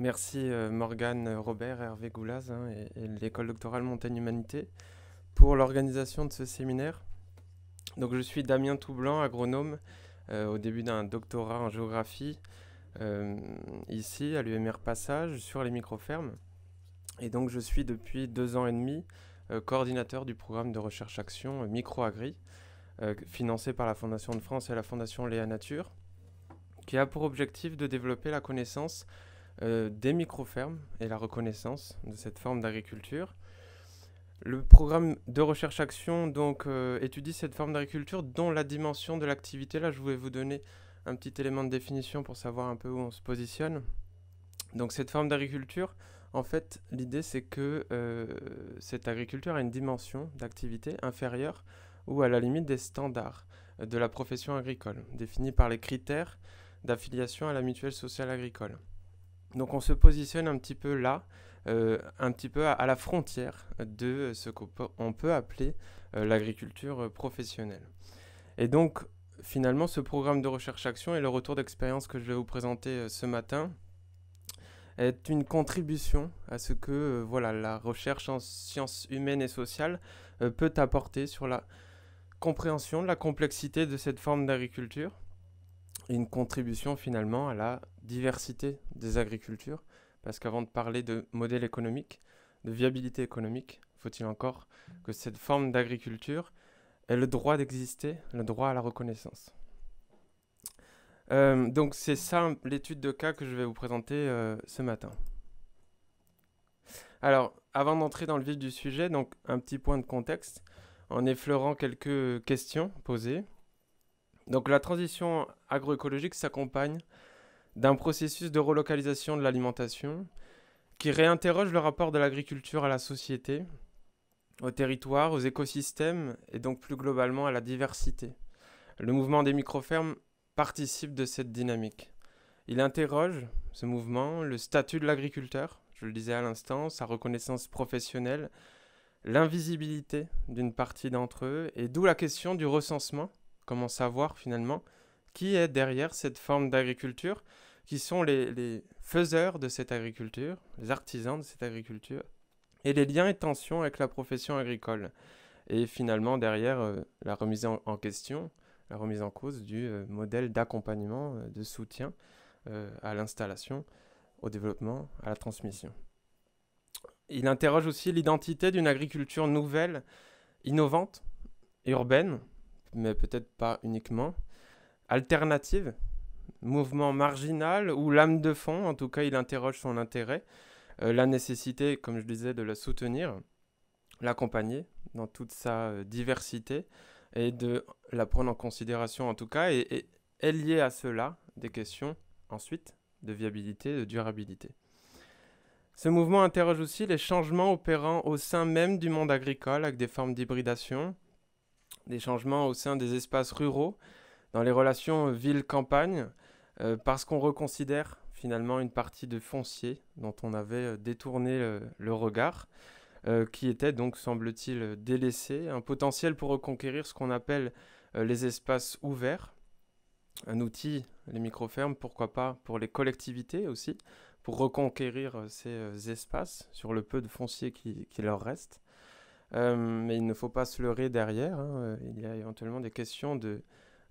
Merci euh, Morgane, euh, Robert, Hervé Goulaz hein, et, l'école doctorale Montaigne Humanité pour l'organisation de ce séminaire. Donc je suis Damien Toublanc, agronome, euh, au début d'un doctorat en géographie ici à l'UMR Passage sur les microfermes. Et donc je suis depuis deux ans et demi coordinateur du programme de recherche action Microagri, financé par la Fondation de France et la Fondation Léa Nature, qui a pour objectif de développer la connaissance euh, des micro-fermes et la reconnaissance de cette forme d'agriculture. Le programme de recherche action donc euh, étudie cette forme d'agriculture dont la dimension de l'activité. Là, je voulais vous donner un petit élément de définition pour savoir un peu où on se positionne. Donc cette forme d'agriculture, en fait, l'idée c'est que euh, cette agriculture a une dimension d'activité inférieure ou à la limite des standards de la profession agricole, définie par les critères d'affiliation à la mutuelle sociale agricole. Donc on se positionne un petit peu là, euh, un petit peu à, la frontière de ce qu'on peut appeler euh, l'agriculture euh, professionnelle. Et donc finalement ce programme de recherche action et le retour d'expérience que je vais vous présenter ce matin est une contribution à ce que voilà la recherche en sciences humaines et sociales peut apporter sur la compréhension de la complexité de cette forme d'agriculture une contribution finalement à la diversité des agricultures. Parce qu'avant de parler de modèle économique, de viabilité économique, faut-il encore que cette forme d'agriculture ait le droit d'exister, le droit à la reconnaissance. Euh, donc c'est ça l'étude de cas que je vais vous présenter euh, ce matin. Alors, avant d'entrer dans le vif du sujet, donc un petit point de contexte, en effleurant quelques questions posées, donc la transition agroécologique s'accompagne d'un processus de relocalisation de l'alimentation qui réinterroge le rapport de l'agriculture à la société, au territoire, aux écosystèmes et donc plus globalement à la diversité. Le mouvement des microfermes participe de cette dynamique. Il interroge, ce mouvement, le statut de l'agriculteur, je le disais à l'instant, sa reconnaissance professionnelle, l'invisibilité d'une partie d'entre eux, et d'où la question du recensement comment savoir finalement qui est derrière cette forme d'agriculture, qui sont les, faiseurs de cette agriculture, les artisans de cette agriculture, et les liens et tensions avec la profession agricole. Et finalement, derrière, euh, la remise en, question, la remise en cause du euh, modèle d'accompagnement, euh, de soutien à l'installation, au développement, à la transmission. Il interroge aussi l'identité d'une agriculture nouvelle, innovante, urbaine, mais peut-être pas uniquement. Alternative, mouvement marginal ou l'âme de fond, en tout cas il interroge son intérêt, euh, la nécessité, comme je disais, de la soutenir, l'accompagner dans toute sa euh, diversité et de la prendre en considération en tout cas, et, est liée à cela des questions ensuite de viabilité, de durabilité. Ce mouvement interroge aussi les changements opérant au sein même du monde agricole avec des formes d'hybridation, des changements au sein des espaces ruraux, dans les relations ville-campagne, euh, parce qu'on reconsidère finalement une partie de foncier dont on avait euh, détourné euh, le, regard, qui était donc, semble-t-il, délaissé, un potentiel pour reconquérir ce qu'on appelle les espaces ouverts, un outil, les microfermes, pourquoi pas pour les collectivités aussi, pour reconquérir ces espaces sur le peu de foncier qui leur reste. Euh, mais il ne faut pas se leurrer derrière. Hein. Euh, il y a éventuellement des questions de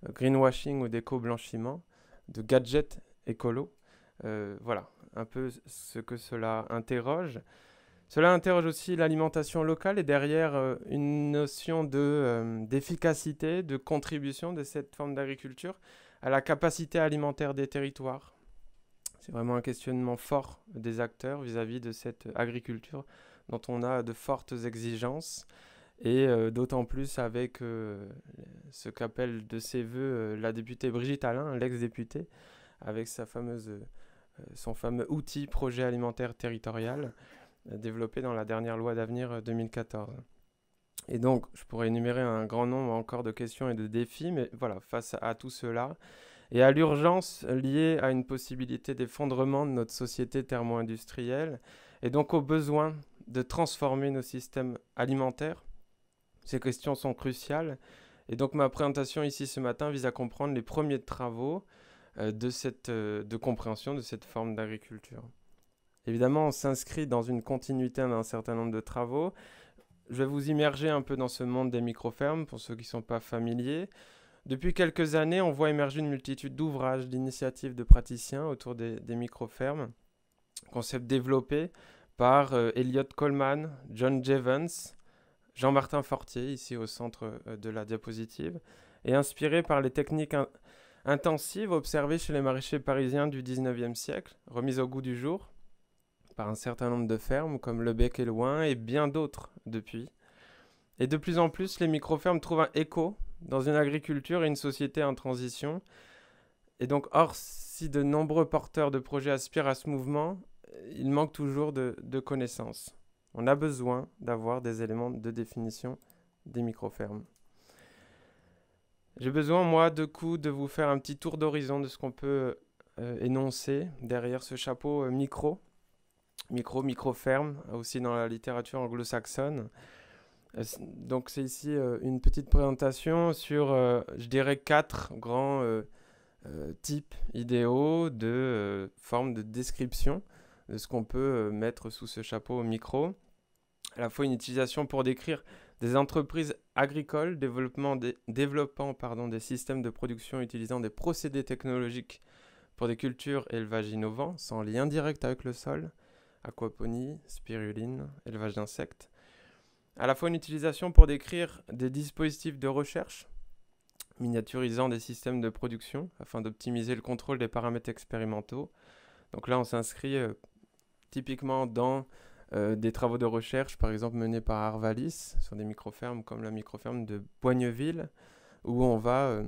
euh, greenwashing ou d'éco-blanchiment, de gadgets écolo. voilà, un peu ce que cela interroge. Cela interroge aussi l'alimentation locale et derrière une notion de, d'efficacité, de contribution de cette forme d'agriculture à la capacité alimentaire des territoires. C'est vraiment un questionnement fort des acteurs vis-à-vis de cette agriculture dont on a de fortes exigences, et euh, d'autant plus avec euh, ce qu'appelle de ses voeux euh, la députée Brigitte Alain, l'ex-députée, avec sa fameuse, son fameux outil projet alimentaire territorial développé dans la dernière loi d'avenir 2014. Et donc, je pourrais énumérer un grand nombre encore de questions et de défis, mais voilà, face à tout cela, et à l'urgence liée à une possibilité d'effondrement de notre société thermo-industrielle, et donc aux besoins de transformer nos systèmes alimentaires. Ces questions sont cruciales. Et donc ma présentation ici ce matin vise à comprendre les premiers travaux euh, de, cette, euh, de compréhension de cette forme d'agriculture. Évidemment, on s'inscrit dans une continuité d'un certain nombre de travaux. Je vais vous immerger un peu dans ce monde des microfermes pour ceux qui ne sont pas familiers. Depuis quelques années, on voit émerger une multitude d'ouvrages, d'initiatives de praticiens autour des, des microfermes, concepts développés par euh, Elliot Coleman, John Jevons, Jean-Martin Fortier, ici au centre euh, de la diapositive, et inspiré par les techniques intensives observées chez les maraîchers parisiens du 19e siècle, remises au goût du jour par un certain nombre de fermes comme Le Bec et Loin et bien d'autres depuis. Et de plus en plus, les micro-fermes trouvent un écho dans une agriculture et une société en transition. Et donc, or, si de nombreux porteurs de projets aspirent à ce mouvement, il manque toujours de, connaissances. On a besoin d'avoir des éléments de définition des microfermes. J'ai besoin, moi, de vous faire un petit tour d'horizon de ce qu'on peut euh, énoncer derrière ce chapeau euh, micro. Micro, microferme, aussi dans la littérature anglo-saxonne. Euh, donc c'est ici une petite présentation sur, je dirais, quatre grands types idéaux de formes de description de ce qu'on peut euh, mettre sous ce chapeau au micro. À la fois une utilisation pour décrire des entreprises agricoles développement des, développant pardon, des systèmes de production utilisant des procédés technologiques pour des cultures élevages innovants, sans lien direct avec le sol, aquaponie, spiruline, élevage d'insectes. À la fois une utilisation pour décrire des dispositifs de recherche, miniaturisant des systèmes de production afin d'optimiser le contrôle des paramètres expérimentaux. Donc là, on s'inscrit euh, Typiquement dans euh, des travaux de recherche, par exemple menés par Arvalis sur des microfermes comme la microferme de Boigneville, où on va euh,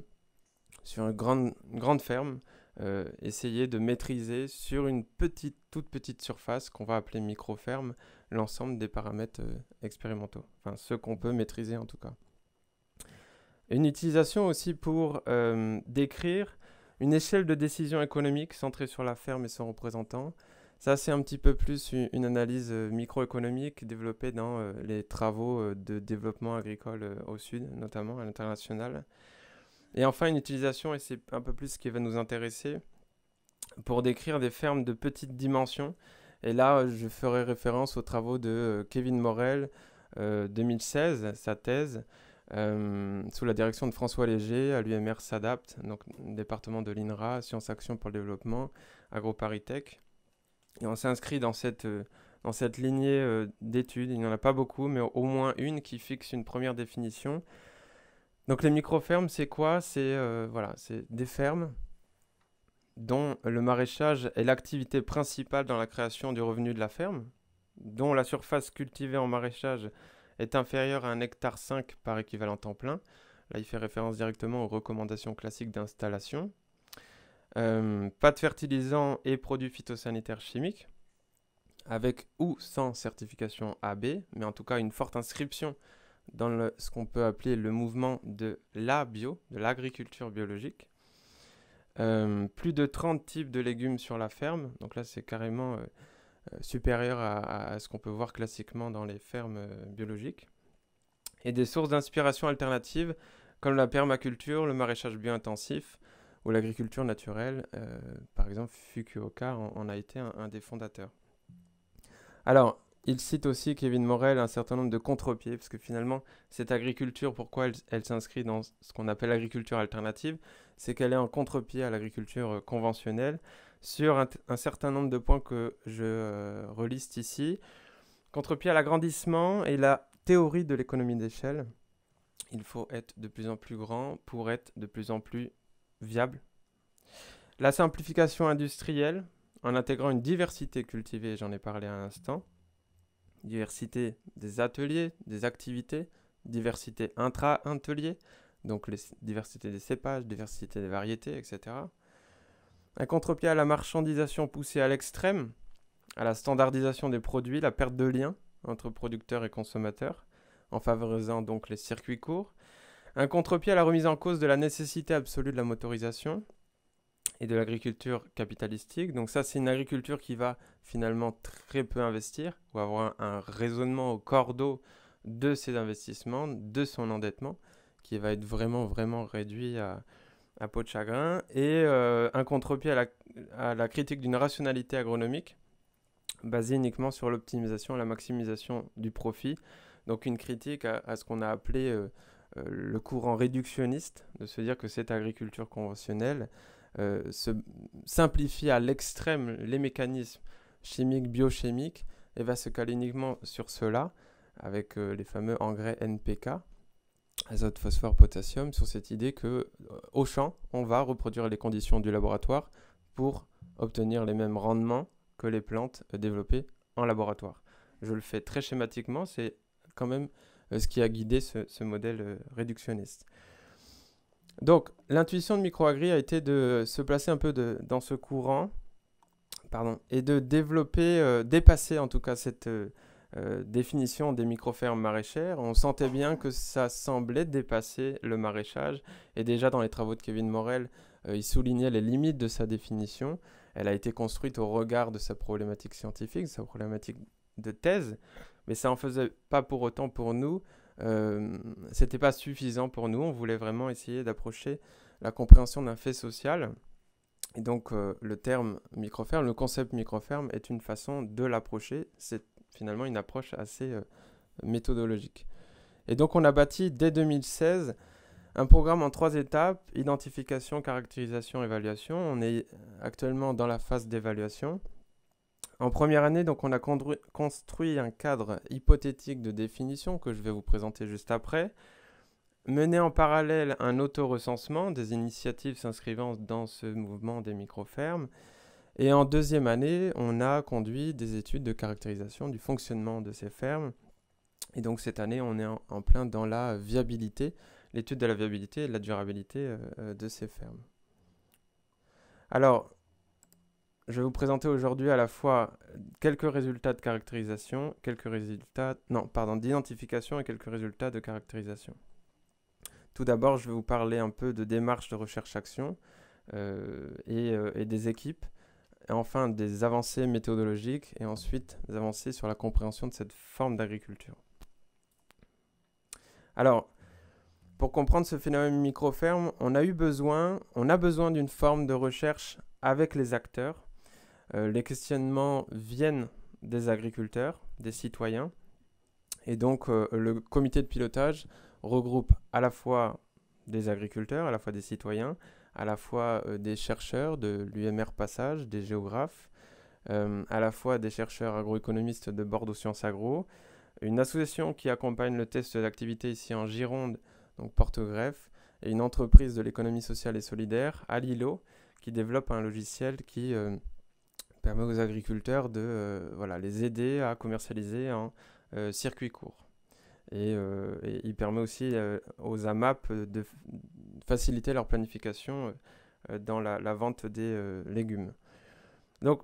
sur une grande, ferme euh, essayer de maîtriser sur une petite, toute petite surface qu'on va appeler microferme l'ensemble des paramètres expérimentaux, enfin ceux qu'on peut maîtriser en tout cas. Une utilisation aussi pour décrire une échelle de décision économique centrée sur la ferme et son représentant, ça, c'est un petit peu plus une analyse euh, microéconomique développée dans euh, les travaux euh, de développement agricole au sud, notamment à l'international. Et enfin, une utilisation, et c'est un peu plus ce qui va nous intéresser, pour décrire des fermes de petite dimension. Et là, je ferai référence aux travaux de Kevin Morel, 2016, sa thèse, sous la direction de François Léger, à l'UMR SADAPT, donc département de l'INRA, Sciences Action pour le Développement, AgroParisTech. Et on s'inscrit dans cette, euh, lignée euh, d'études. Il n'y en a pas beaucoup, mais au moins une qui fixe une première définition. Donc les micro-fermes, c'est quoi C'est euh, voilà, c'est des fermes dont le maraîchage est l'activité principale dans la création du revenu de la ferme, dont la surface cultivée en maraîchage est inférieure à 1 hectare 5 par équivalent temps plein. Là, il fait référence directement aux recommandations classiques d'installation, euh, pas de fertilisants et produits phytosanitaires chimiques, avec ou sans certification AB, mais en tout cas une forte inscription dans ce qu'on peut appeler le mouvement de la bio, de l'agriculture biologique. Euh, plus de 30 types de légumes sur la ferme, donc là c'est carrément euh, supérieur à, ce qu'on peut voir classiquement dans les fermes biologiques. Et des sources d'inspiration alternatives comme la permaculture, le maraîchage bio-intensif, l'agriculture naturelle, euh, par exemple Fukuoka en, a été un, des fondateurs. Alors, il cite aussi Kevin Morel un certain nombre de contre-pieds, parce que finalement, cette agriculture, pourquoi elle, s'inscrit dans ce qu'on appelle l'agriculture alternative, c'est qu'elle est en contre-pied à l'agriculture euh, conventionnelle sur un, certain nombre de points que je euh, reliste ici. Contre-pied à l'agrandissement et la théorie de l'économie d'échelle. Il faut être de plus en plus grand pour être de plus en plus viable. La simplification industrielle, en intégrant une diversité cultivée, j'en ai parlé à l'instant. Diversité des ateliers, des activités, diversité intra-atelier, donc les diversité des cépages, diversité des variétés, etc. Un contre-pied à la marchandisation poussée à l'extrême, à la standardisation des produits, la perte de lien entre producteurs et consommateurs, en favorisant donc les circuits courts, un contre-pied à la remise en cause de la nécessité absolue de la motorisation et de l'agriculture capitalistique. Donc ça, c'est une agriculture qui va finalement très peu investir ou avoir un, raisonnement au cordeau de ses investissements, de son endettement, qui va être vraiment, vraiment réduit à, peau de chagrin. Et euh, un contre-pied à, la, critique d'une rationalité agronomique basée uniquement sur l'optimisation la maximisation du profit. Donc une critique à, ce qu'on a appelé... Euh, euh, le courant réductionniste, de se dire que cette agriculture conventionnelle euh, se simplifie à l'extrême les mécanismes chimiques, biochimiques, et va se caler uniquement sur cela, avec euh, les fameux engrais NPK, azote, phosphore, potassium, sur cette idée que au champ, on va reproduire les conditions du laboratoire pour obtenir les mêmes rendements que les plantes développées en laboratoire. Je le fais très schématiquement, c'est quand même euh, ce qui a guidé ce, modèle euh, réductionniste. Donc, l'intuition de Microagri a été de se placer un peu dans ce courant pardon, et de développer, euh, dépasser en tout cas cette définition des microfermes maraîchères. On sentait bien que ça semblait dépasser le maraîchage. Et déjà dans les travaux de Kevin Morel, il soulignait les limites de sa définition. Elle a été construite au regard de sa problématique scientifique, de sa problématique de thèse mais ça n'en faisait pas pour autant pour nous. Ce euh, C'était pas suffisant pour nous. On voulait vraiment essayer d'approcher la compréhension d'un fait social. Et donc euh, le terme microferme, le concept microferme est une façon de l'approcher. C'est finalement une approche assez euh, méthodologique. Et donc on a bâti dès 2016 un programme en trois étapes, identification, caractérisation, évaluation. On est actuellement dans la phase d'évaluation. En première année, donc, on a construit un cadre hypothétique de définition que je vais vous présenter juste après. Mené en parallèle un auto-recensement des initiatives s'inscrivant dans ce mouvement des micro-fermes. Et en deuxième année, on a conduit des études de caractérisation du fonctionnement de ces fermes. Et donc cette année, on est en, plein dans la viabilité, l'étude de la viabilité et de la durabilité euh, euh, de ces fermes. Alors, je vais vous présenter aujourd'hui à la fois quelques résultats de caractérisation, quelques résultats, non, pardon, d'identification et quelques résultats de caractérisation. Tout d'abord, je vais vous parler un peu de démarche de recherche-action euh, euh, et, des équipes, et enfin des avancées méthodologiques, et ensuite des avancées sur la compréhension de cette forme d'agriculture. Alors, pour comprendre ce phénomène micro-ferme, on a eu besoin, on a besoin d'une forme de recherche avec les acteurs euh, les questionnements viennent des agriculteurs, des citoyens. Et donc euh, le comité de pilotage regroupe à la fois des agriculteurs, à la fois des citoyens, à la fois euh, des chercheurs de l'UMR Passage, des géographes, à la fois des chercheurs agroéconomistes de Bordeaux Sciences Agro, une association qui accompagne le test d'activité ici en Gironde, donc Porte-Greffe, et une entreprise de l'économie sociale et solidaire, Alilo, qui développe un logiciel qui permet aux agriculteurs de euh, voilà, les aider à commercialiser en euh, circuit court. Euh, et, il permet aussi aux AMAP de faciliter leur planification dans la, la, vente des légumes. Donc,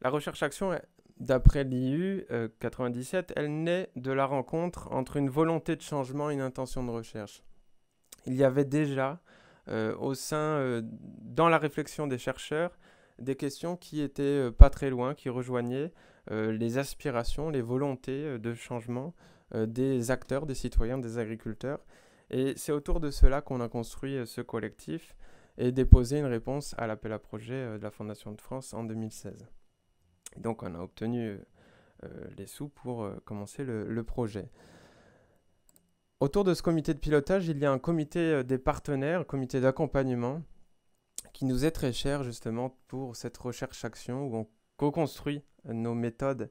la recherche-action, d'après l'IU 97, elle naît de la rencontre entre une volonté de changement et une intention de recherche. Il y avait déjà au sein, dans la réflexion des chercheurs, des questions qui étaient euh, pas très loin, qui rejoignaient euh, les aspirations, les volontés euh, de changement des acteurs, des citoyens, des agriculteurs. Et c'est autour de cela qu'on a construit ce collectif et déposé une réponse à l'appel à projet de la Fondation de France en 2016. Donc on a obtenu les sous pour commencer le, le projet. Autour de ce comité de pilotage, il y a un comité des partenaires, un comité d'accompagnement qui nous est très cher justement pour cette recherche-action où on co-construit nos méthodes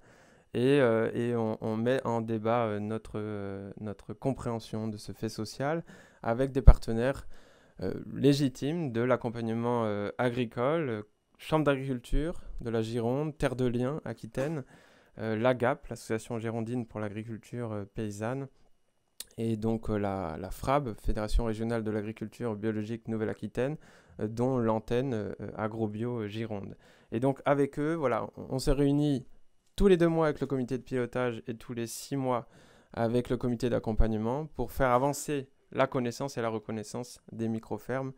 et, euh, on, met en débat euh, notre, euh, notre compréhension de ce fait social avec des partenaires légitimes de l'accompagnement agricole, Chambre d'agriculture de la Gironde, Terre de Liens, Aquitaine, l'AGAP, l'Association girondine pour l'agriculture paysanne, et donc euh, la, FRAB, Fédération régionale de l'agriculture biologique Nouvelle-Aquitaine, euh, dont l'antenne euh, Agrobio Gironde. Et donc avec eux, voilà, on, se réunit tous les deux mois avec le comité de pilotage et tous les six mois avec le comité d'accompagnement pour faire avancer la connaissance et la reconnaissance des micro-fermes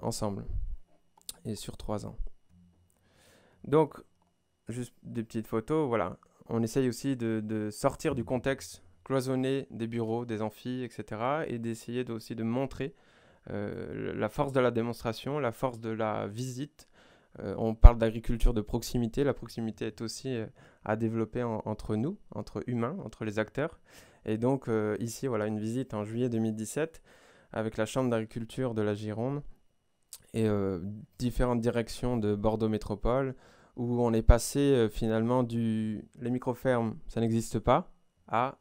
ensemble et sur trois ans. Donc, juste des petites photos, voilà. On essaye aussi de, de sortir du contexte cloisonner des bureaux, des amphis, etc. et d'essayer aussi de montrer euh, la force de la démonstration, la force de la visite. Euh, on parle d'agriculture de proximité. La proximité est aussi euh, à développer entre nous, entre humains, entre les acteurs. Et donc ici, voilà, une visite en juillet 2017 avec la Chambre d'agriculture de la Gironde et différentes directions de Bordeaux Métropole où on est passé finalement du les micro-fermes, ça n'existe pas, à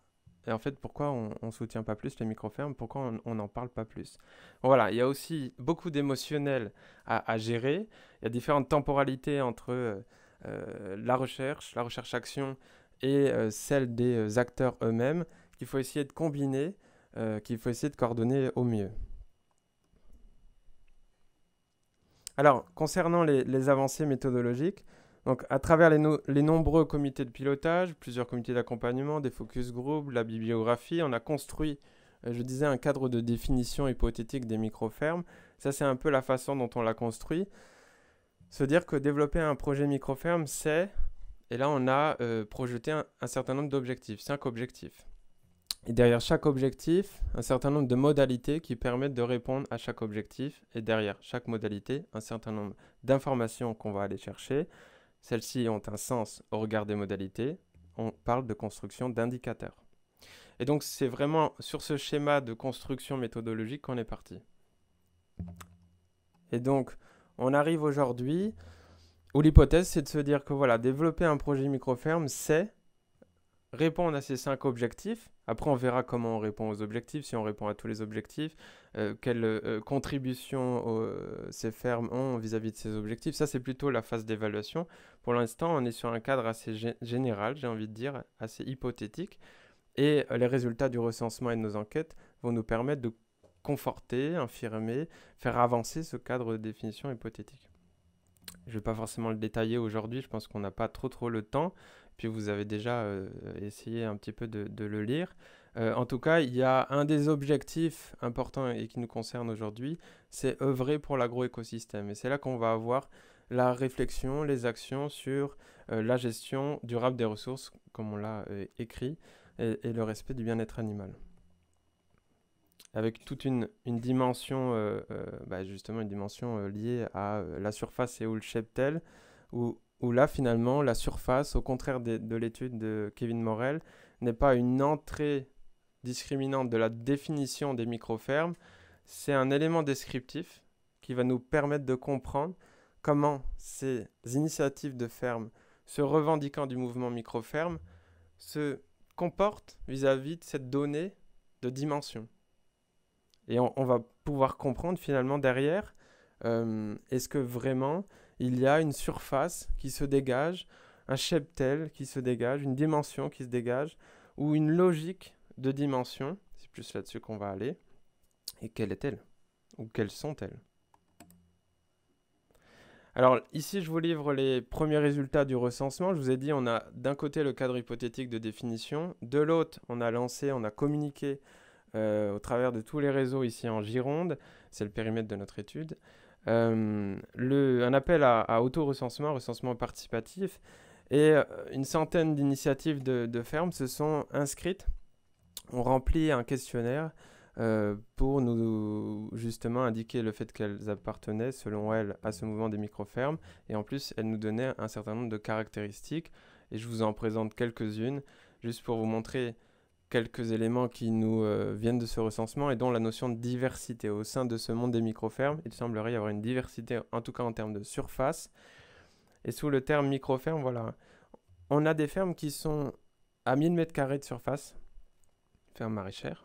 et en fait, pourquoi on ne soutient pas plus les micro Pourquoi on n'en parle pas plus Voilà, il y a aussi beaucoup d'émotionnel à, gérer. Il y a différentes temporalités entre euh, euh, la recherche, la recherche-action et euh, celle des acteurs eux-mêmes qu'il faut essayer de combiner, qu'il faut essayer de coordonner au mieux. Alors, concernant les avancées méthodologiques, donc, à travers les, nombreux comités de pilotage, plusieurs comités d'accompagnement, des focus groups, la bibliographie, on a construit, euh, je disais, un cadre de définition hypothétique des micro-fermes. Ça, c'est un peu la façon dont on l'a construit. Se dire que développer un projet micro-ferme, c'est. Et là, on a euh, projeté un, un certain nombre d'objectifs, cinq objectifs. Et derrière chaque objectif, un certain nombre de modalités qui permettent de répondre à chaque objectif. Et derrière chaque modalité, un certain nombre d'informations qu'on va aller chercher celles-ci ont un sens au regard des modalités. On parle de construction d'indicateurs. Et donc c'est vraiment sur ce schéma de construction méthodologique qu'on est parti. Et donc on arrive aujourd'hui où l'hypothèse c'est de se dire que voilà, développer un projet microferme, c'est répondre à ces cinq objectifs après, on verra comment on répond aux objectifs, si on répond à tous les objectifs, euh, quelle euh, contribution euh, ces fermes ont vis-à-vis de ces objectifs. Ça, c'est plutôt la phase d'évaluation. Pour l'instant, on est sur un cadre assez général, j'ai envie de dire, assez hypothétique. Et les résultats du recensement et de nos enquêtes vont nous permettre de conforter, infirmer, faire avancer ce cadre de définition hypothétique. Je ne vais pas forcément le détailler aujourd'hui, je pense qu'on n'a pas trop trop le temps puis vous avez déjà euh, essayé un petit peu de, le lire. Euh, en tout cas, il y a un des objectifs importants et qui nous concerne aujourd'hui, c'est œuvrer pour l'agroécosystème. Et c'est là qu'on va avoir la réflexion, les actions sur euh, la gestion durable des ressources, comme on l'a écrit, et, le respect du bien-être animal. Avec toute une, dimension, bah, justement une dimension liée à la surface et où le cheptel, où où là finalement la surface, au contraire de, l'étude de Kevin Morel, n'est pas une entrée discriminante de la définition des microfermes, c'est un élément descriptif qui va nous permettre de comprendre comment ces initiatives de ferme se revendiquant du mouvement microferme se comportent vis-à-vis de cette donnée de dimension. Et on, va pouvoir comprendre finalement derrière, euh, est-ce que vraiment il y a une surface qui se dégage, un cheptel qui se dégage, une dimension qui se dégage, ou une logique de dimension. C'est plus là-dessus qu'on va aller. Et quelle est-elle Ou quelles sont-elles alors ici, je vous livre les premiers résultats du recensement. Je vous ai dit, on a d'un côté le cadre hypothétique de définition, de l'autre, on a lancé, on a communiqué euh, au travers de tous les réseaux ici en Gironde, c'est le périmètre de notre étude. Euh, un appel à, à auto-recensement, recensement participatif, et euh, une centaine d'initiatives de, fermes se sont inscrites, ont rempli un questionnaire euh, pour nous justement indiquer le fait qu'elles appartenaient, selon elles, à ce mouvement des micro-fermes. Et en plus, elles nous donnaient un certain nombre de caractéristiques. Et je vous en présente quelques-unes, juste pour vous montrer quelques éléments qui nous euh, viennent de ce recensement et dont la notion de diversité. Au sein de ce monde des microfermes, il semblerait y avoir une diversité, en tout cas en termes de surface. Et sous le terme microferme, voilà, on a des fermes qui sont à 1000 m2 de surface, ferme maraîchère,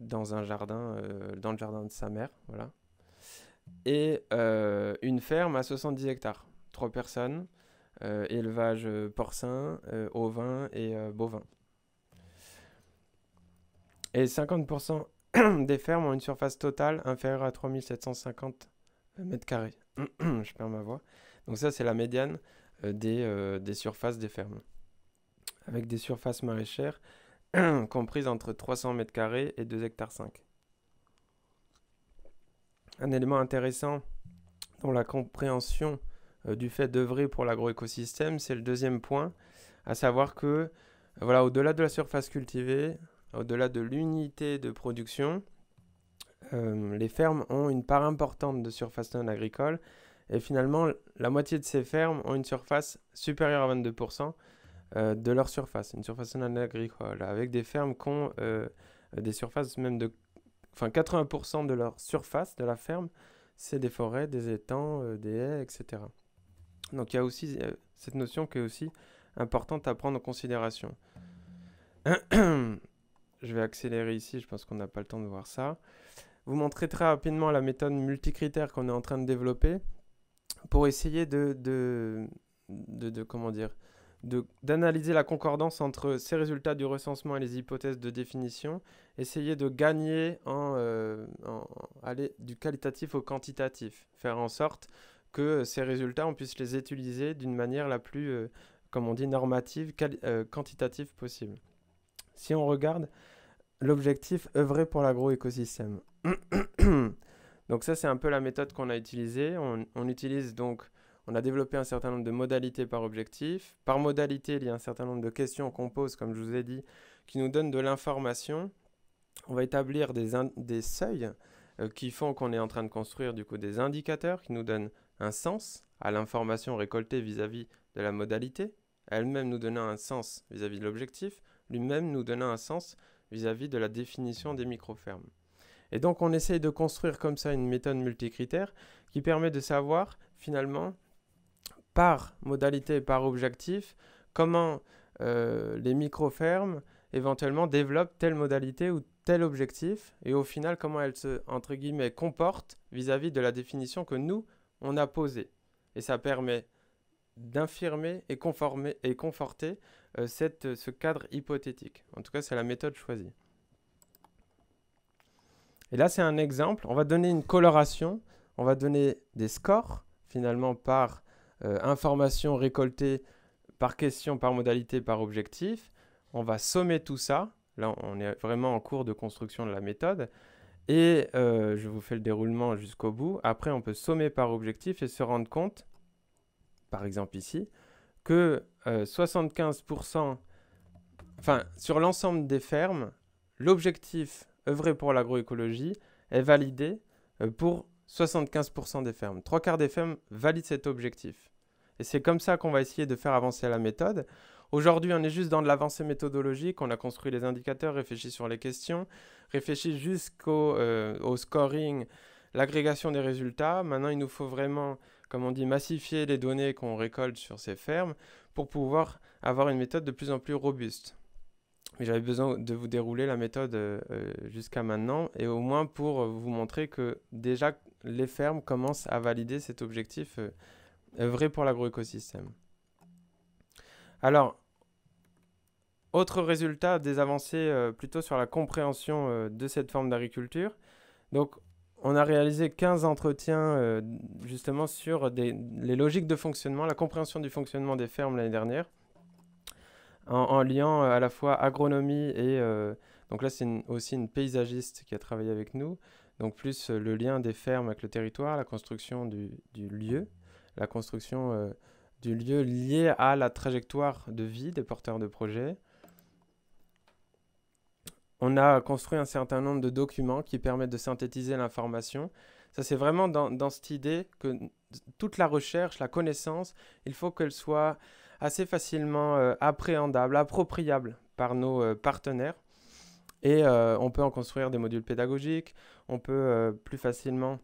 dans un jardin, euh, dans le jardin de sa mère, voilà. Et euh, une ferme à 70 hectares, trois personnes, élevage porcin, ovin et bovin. Et 50% des fermes ont une surface totale inférieure à 3750 m2. Euh, Je perds ma voix. Donc ça, c'est la médiane euh, euh, des, surfaces des fermes. Avec des surfaces maraîchères comprises entre 300 m2 et 2 hectares 5. Un élément intéressant dans la compréhension du fait d'œuvrer pour l'agroécosystème, c'est le deuxième point, à savoir que voilà, au-delà de la surface cultivée, au-delà de l'unité de production, euh, les fermes ont une part importante de surface non agricole et finalement la moitié de ces fermes ont une surface supérieure à 22% euh, de leur surface, une surface non agricole, avec des fermes qui ont euh, des surfaces même de... Enfin 80% de leur surface de la ferme, c'est des forêts, des étangs, des haies, etc. Donc il y a aussi cette notion qui est aussi importante à prendre en considération. Je vais accélérer ici, je pense qu'on n'a pas le temps de voir ça. Vous montrer très rapidement la méthode multicritère qu'on est en train de développer pour essayer de, de, de, comment dire, d'analyser la concordance entre ces résultats du recensement et les hypothèses de définition, essayer de gagner en, allant euh, aller du qualitatif au quantitatif, faire en sorte que ces résultats, on puisse les utiliser d'une manière la plus, euh, comme on dit, normative, euh, quantitative possible. Si on regarde L'objectif, œuvrer pour l'agroécosystème. donc ça, c'est un peu la méthode qu'on a utilisée. On, utilise donc, on a développé un certain nombre de modalités par objectif. Par modalité, il y a un certain nombre de questions qu'on pose, comme je vous ai dit, qui nous donnent de l'information. On va établir des, des seuils euh, qui font qu'on est en train de construire du coup des indicateurs qui nous donnent un sens à l'information récoltée vis-à-vis de la modalité, elle-même nous donnant un sens vis-à-vis -vis de l'objectif, lui-même nous donnant un sens vis-à-vis de la définition des micro-fermes. Et donc on essaye de construire comme ça une méthode multicritère qui permet de savoir finalement par modalité et par objectif comment euh, les micro-fermes éventuellement développent telle modalité ou tel objectif et au final comment elles se entre guillemets comportent vis-à-vis -vis de la définition que nous on a posée. Et ça permet d'infirmer et, et conforter euh, cette, euh, ce cadre hypothétique. En tout cas, c'est la méthode choisie. Et là, c'est un exemple. On va donner une coloration, on va donner des scores, finalement, par euh, information récoltée par question, par modalité, par objectif. On va sommer tout ça. Là, on est vraiment en cours de construction de la méthode. Et je vous fais le déroulement jusqu'au bout. Après, on peut sommer par objectif et se rendre compte par exemple ici, que 75%, euh, enfin sur l'ensemble des fermes, l'objectif œuvrer pour l'agroécologie est validé euh, pour 75% des fermes. Trois quarts des fermes valident cet objectif. Et c'est comme ça qu'on va essayer de faire avancer la méthode. Aujourd'hui, on est juste dans de l'avancée méthodologique. On a construit les indicateurs, réfléchi sur les questions, réfléchi jusqu'au euh, scoring, l'agrégation des résultats. Maintenant, il nous faut vraiment comme on dit, massifier les données qu'on récolte sur ces fermes pour pouvoir avoir une méthode de plus en plus robuste. Mais j'avais besoin de vous dérouler la méthode euh, jusqu'à maintenant et au moins pour euh, vous montrer que déjà les fermes commencent à valider cet objectif euh, vrai pour l'agroécosystème. Alors, autre résultat des avancées plutôt sur la compréhension de cette forme d'agriculture. Donc, on a réalisé 15 entretiens euh, justement sur des, les logiques de fonctionnement, la compréhension du fonctionnement des fermes l'année dernière, en, liant euh, à la fois agronomie et... Euh, donc là, c'est aussi une paysagiste qui a travaillé avec nous. Donc plus le lien des fermes avec le territoire, la construction du, lieu, la construction du lieu lié à la trajectoire de vie des porteurs de projets, on a construit un certain nombre de documents qui permettent de synthétiser l'information. Ça, c'est vraiment dans, cette idée que toute la recherche, la connaissance, il faut qu'elle soit assez facilement euh, appréhendable, appropriable par nos euh, partenaires. Et euh, on peut en construire des modules pédagogiques, on peut plus facilement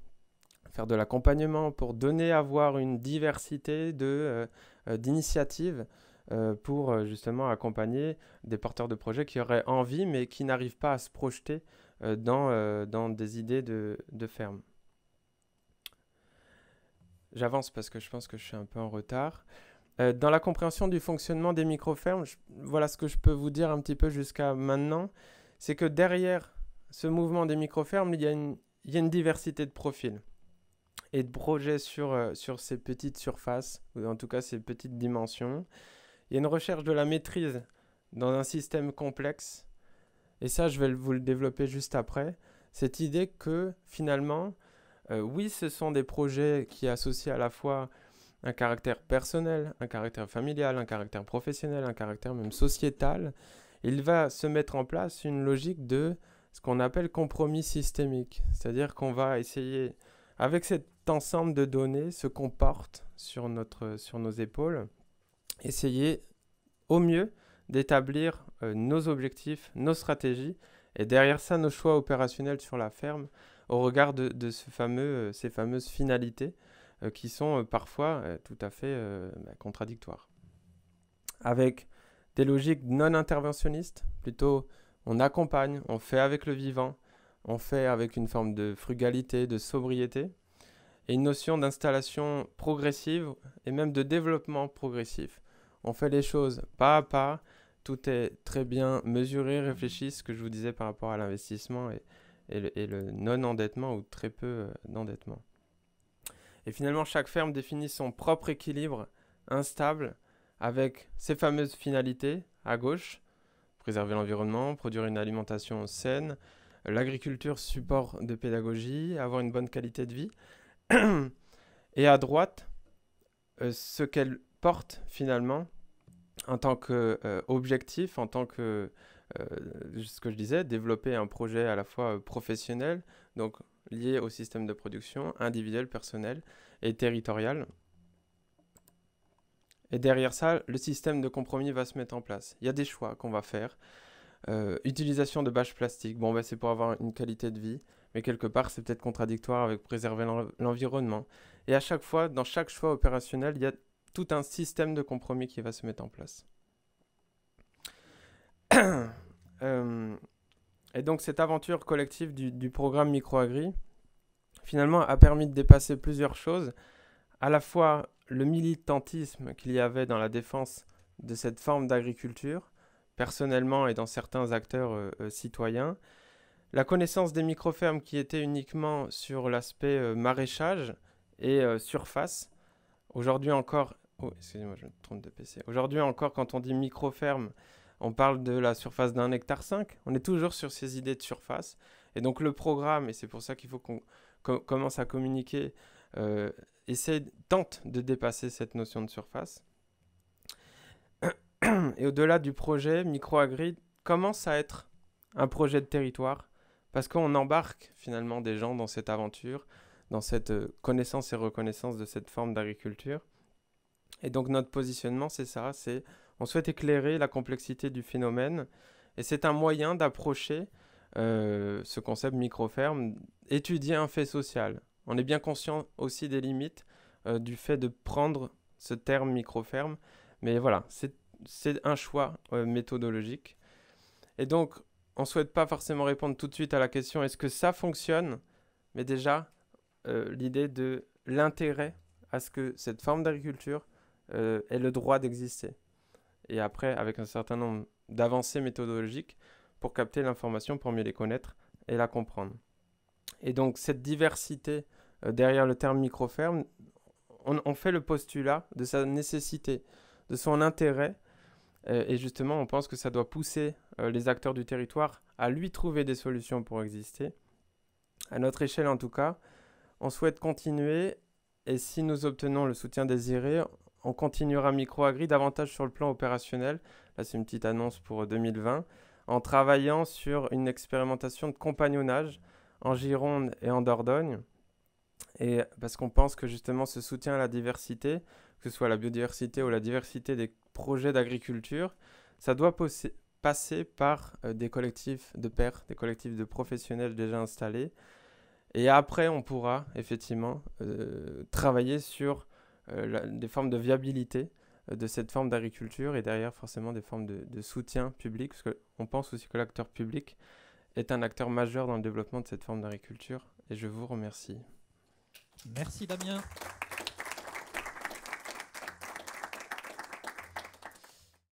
faire de l'accompagnement pour donner à voir une diversité d'initiatives euh, pour euh, justement accompagner des porteurs de projets qui auraient envie mais qui n'arrivent pas à se projeter euh, dans, dans, des idées de, de ferme. J'avance parce que je pense que je suis un peu en retard. dans la compréhension du fonctionnement des micro-fermes, voilà ce que je peux vous dire un petit peu jusqu'à maintenant. C'est que derrière ce mouvement des micro-fermes, il y a une, il y a une diversité de profils et de projets sur, sur ces petites surfaces, ou en tout cas ces petites dimensions. Il y a une recherche de la maîtrise dans un système complexe. Et ça, je vais vous le développer juste après. Cette idée que finalement, euh, oui, ce sont des projets qui associent à la fois un caractère personnel, un caractère familial, un caractère professionnel, un caractère même sociétal. Il va se mettre en place une logique de ce qu'on appelle compromis systémique. C'est-à-dire qu'on va essayer, avec cet ensemble de données, ce qu'on porte sur, notre, sur nos épaules, essayer au mieux d'établir euh, nos objectifs, nos stratégies et derrière ça nos choix opérationnels sur la ferme au regard de, euh, ces fameuses finalités euh, qui sont parfois tout à fait bah, contradictoires. Avec des logiques non interventionnistes, plutôt on accompagne, on fait avec le vivant, on fait avec une forme de frugalité, de sobriété, et une notion d'installation progressive et même de développement progressif on fait les choses pas à pas. Tout est très bien mesuré, réfléchi, ce que je vous disais par rapport à l'investissement et, le, le non-endettement ou très peu euh, d'endettement. Et finalement, chaque ferme définit son propre équilibre instable avec ses fameuses finalités à gauche, préserver l'environnement, produire une alimentation saine, l'agriculture support de pédagogie, avoir une bonne qualité de vie, et à droite, euh, ce qu'elle porte finalement en tant qu'objectif, euh, en tant que, euh, ce que je disais, développer un projet à la fois euh, professionnel, donc lié au système de production, individuel, personnel et territorial. Et derrière ça, le système de compromis va se mettre en place. Il y a des choix qu'on va faire. utilisation de bâches plastiques, bon ben, c'est pour avoir une qualité de vie, mais quelque part c'est peut-être contradictoire avec préserver l'environnement. Et à chaque fois, dans chaque choix opérationnel, il y a tout un système de compromis qui va se mettre en place. Euh, et donc cette aventure collective du, programme programme Microagri, finalement, a permis de dépasser plusieurs choses, à la fois le militantisme qu'il y avait dans la défense de cette forme d'agriculture, personnellement et dans certains acteurs euh, euh, citoyens, la connaissance des microfermes qui était uniquement sur l'aspect maraîchage et surface, aujourd'hui encore Oh, excusez-moi, je me trompe de PC. Aujourd'hui encore, quand on dit micro-ferme, on parle de la surface d'un hectare 5. On est toujours sur ces idées de surface. Et donc le programme, et c'est pour ça qu'il faut qu'on commence à communiquer, euh, essaie, tente de dépasser cette notion de surface. Et au-delà du projet, micro-agri, MicroAgri commence à être un projet de territoire parce qu'on embarque finalement des gens dans cette aventure, dans cette euh, connaissance et reconnaissance de cette forme d'agriculture. Et donc notre positionnement, c'est ça, c'est on souhaite éclairer la complexité du phénomène, et c'est un moyen d'approcher euh, ce concept micro-ferme, étudier un fait social. On est bien conscient aussi des limites euh, du fait de prendre ce terme micro-ferme, mais voilà, c'est un choix euh, méthodologique. Et donc, on ne souhaite pas forcément répondre tout de suite à la question est-ce que ça fonctionne Mais déjà, l'idée de l'intérêt à ce que cette forme d'agriculture et euh, le droit d'exister. Et après, avec un certain nombre d'avancées méthodologiques pour capter l'information, pour mieux les connaître et la comprendre. Et donc, cette diversité euh, derrière le terme micro-ferme, on, fait le postulat de sa nécessité, de son intérêt. Euh, et justement, on pense que ça doit pousser les acteurs du territoire à lui trouver des solutions pour exister. À notre échelle, en tout cas, on souhaite continuer et si nous obtenons le soutien désiré, on continuera micro-agri davantage sur le plan opérationnel. Là, c'est une petite annonce pour 2020. Euh, en travaillant sur une expérimentation de compagnonnage en Gironde et en Dordogne. Et parce qu'on pense que justement ce soutien à la diversité, que ce soit la biodiversité ou la diversité des projets d'agriculture, ça doit passer par euh, des collectifs de pairs, des collectifs de professionnels déjà installés. Et après, on pourra effectivement euh, travailler sur euh, des formes de viabilité euh, de cette forme d'agriculture et derrière forcément des formes de, de soutien public, parce qu'on pense aussi que l'acteur public est un acteur majeur dans le développement de cette forme d'agriculture. Et je vous remercie. Merci Damien.